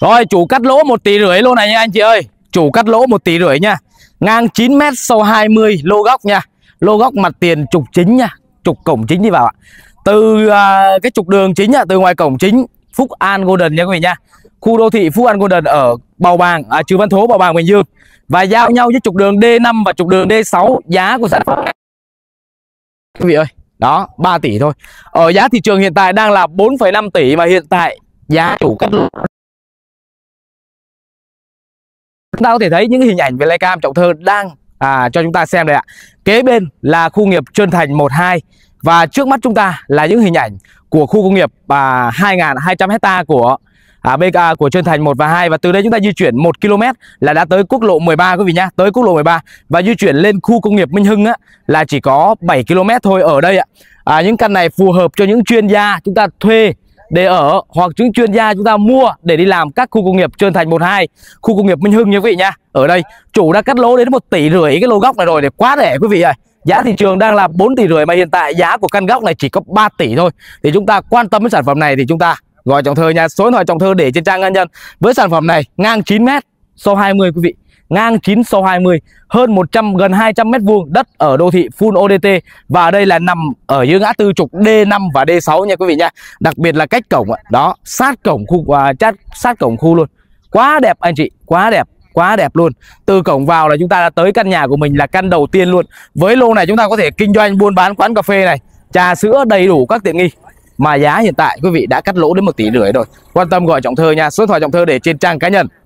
Rồi chủ cắt lỗ một tỷ rưỡi lô này nha anh chị ơi Chủ cắt lỗ một tỷ rưỡi nha Ngang 9m sâu 20 lô góc nha Lô góc mặt tiền trục chính nha Trục cổng chính đi vào ạ Từ à, cái trục đường chính nha Từ ngoài cổng chính Phúc An Golden nha quý vị nha Khu đô thị Phúc An Golden ở Bào Bàng à, Trừ Văn Thố Bào Bàng Bình Dương Và giao nhau với trục đường D5 và trục đường D6 Giá của sản phẩm Quý vị ơi đó 3 tỷ thôi Ở giá thị trường hiện tại đang là 4,5 tỷ Và hiện tại giá chủ cắt lỗ Chúng ta có thể thấy những hình ảnh về Flycam Trọng Thơ đang à, cho chúng ta xem đây ạ. Kế bên là khu nghiệp Trơn Thành 12 và trước mắt chúng ta là những hình ảnh của khu công nghiệp à, 2.200 hecta của à, BK à, của Trơn Thành 1 và 2 và từ đây chúng ta di chuyển 1 km là đã tới quốc lộ 13 quý vị nhá, tới quốc lộ 13 và di chuyển lên khu công nghiệp Minh Hưng á là chỉ có 7 km thôi ở đây ạ. À, những căn này phù hợp cho những chuyên gia chúng ta thuê để ở hoặc những chuyên gia chúng ta mua để đi làm các khu công nghiệp Trơn Thành 12, khu công nghiệp Minh Hưng như quý vị nha. Ở đây chủ đã cắt lỗ đến một tỷ rưỡi cái lô góc này rồi để quá rẻ quý vị ơi. Giá thị trường đang là 4 tỷ rưỡi mà hiện tại giá của căn góc này chỉ có 3 tỷ thôi. Thì chúng ta quan tâm đến sản phẩm này thì chúng ta gọi Trọng Thơ nha. Số điện thoại Trọng Thơ để trên trang nhân nhân. Với sản phẩm này ngang 9 m, sâu 20 quý vị ngang 9 sau 20, hơn 100 gần 200 mét vuông đất ở đô thị full ODT và đây là nằm ở dưới ngã tư trục D5 và D6 nha quý vị nha. Đặc biệt là cách cổng ạ. Đó, sát cổng khu à, sát, sát cổng khu luôn. Quá đẹp anh chị, quá đẹp quá đẹp luôn Từ cổng vào là chúng ta đã tới căn nhà của mình là căn đầu tiên luôn Với lô này chúng ta có thể kinh doanh buôn bán quán cà phê này Trà sữa đầy đủ các tiện nghi Mà giá hiện tại quý vị đã cắt lỗ đến một tỷ rưỡi rồi Quan tâm gọi Trọng Thơ nha Số điện thoại Trọng Thơ để trên trang cá nhân